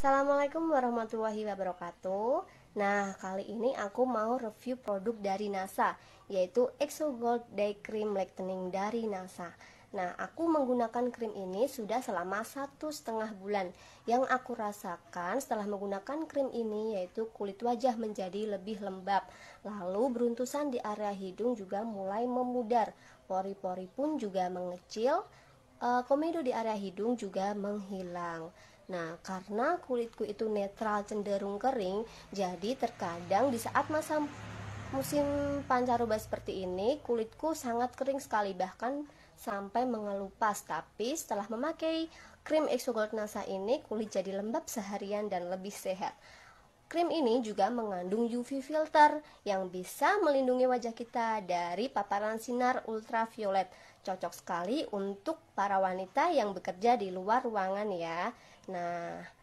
Assalamualaikum warahmatullahi wabarakatuh. Nah, kali ini aku mau review produk dari NASA, yaitu Exo Gold Day Cream Lightening dari NASA. Nah, aku menggunakan krim ini sudah selama satu setengah bulan. Yang aku rasakan setelah menggunakan krim ini yaitu kulit wajah menjadi lebih lembab, lalu beruntusan di area hidung juga mulai memudar, pori-pori pun juga mengecil, eh, komedo di area hidung juga menghilang. Nah, karena kulitku itu netral cenderung kering, jadi terkadang di saat masa musim pancaroba seperti ini, kulitku sangat kering sekali bahkan sampai mengelupas. Tapi setelah memakai krim Exogold NASA ini, kulit jadi lembab seharian dan lebih sehat. Krim ini juga mengandung UV filter yang bisa melindungi wajah kita dari paparan sinar ultraviolet. Cocok sekali untuk para wanita yang bekerja di luar ruangan ya. Nah,